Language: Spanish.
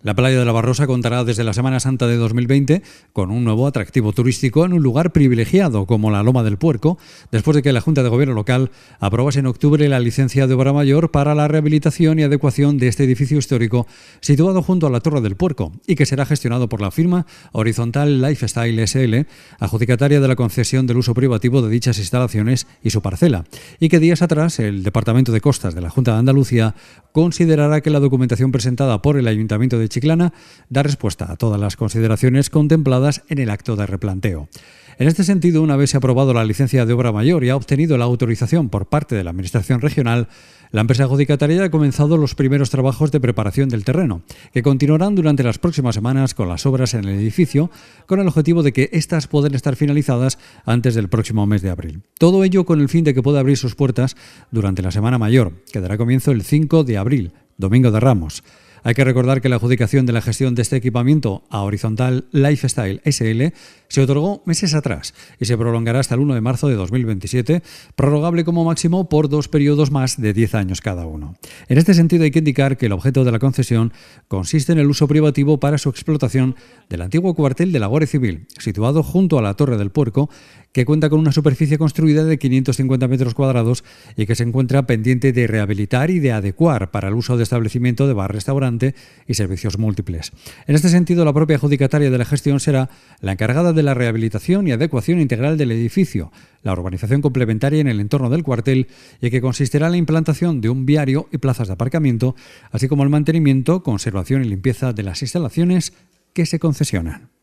La playa de la Barrosa contará desde la Semana Santa de 2020 con un nuevo atractivo turístico en un lugar privilegiado como la Loma del Puerco, después de que la Junta de Gobierno local aprobase en octubre la licencia de obra mayor para la rehabilitación y adecuación de este edificio histórico situado junto a la Torre del Puerco y que será gestionado por la firma Horizontal Lifestyle SL, adjudicataria de la concesión del uso privativo de dichas instalaciones y su parcela, y que días atrás el Departamento de Costas de la Junta de Andalucía considerará que la documentación presentada por el Ayuntamiento de Chiclana da respuesta a todas las consideraciones contempladas en el acto de replanteo. En este sentido, una vez se ha aprobado la licencia de obra mayor y ha obtenido la autorización por parte de la Administración regional, la empresa adjudicataria ha comenzado los primeros trabajos de preparación del terreno, que continuarán durante las próximas semanas con las obras en el edificio, con el objetivo de que éstas puedan estar finalizadas antes del próximo mes de abril. Todo ello con el fin de que pueda abrir sus puertas durante la Semana Mayor, que dará comienzo el 5 de abril, Domingo de Ramos. Hay que recordar que la adjudicación de la gestión de este equipamiento a Horizontal Lifestyle SL se otorgó meses atrás y se prolongará hasta el 1 de marzo de 2027, prorrogable como máximo por dos periodos más de 10 años cada uno. En este sentido hay que indicar que el objeto de la concesión consiste en el uso privativo para su explotación del antiguo cuartel de la Guardia Civil, situado junto a la Torre del Puerco, que cuenta con una superficie construida de 550 metros cuadrados y que se encuentra pendiente de rehabilitar y de adecuar para el uso de establecimiento de bar, restaurante y servicios múltiples. En este sentido, la propia adjudicataria de la gestión será la encargada de la rehabilitación y adecuación integral del edificio, la urbanización complementaria en el entorno del cuartel y que consistirá en la implantación de un viario y plazas de aparcamiento, así como el mantenimiento, conservación y limpieza de las instalaciones que se concesionan.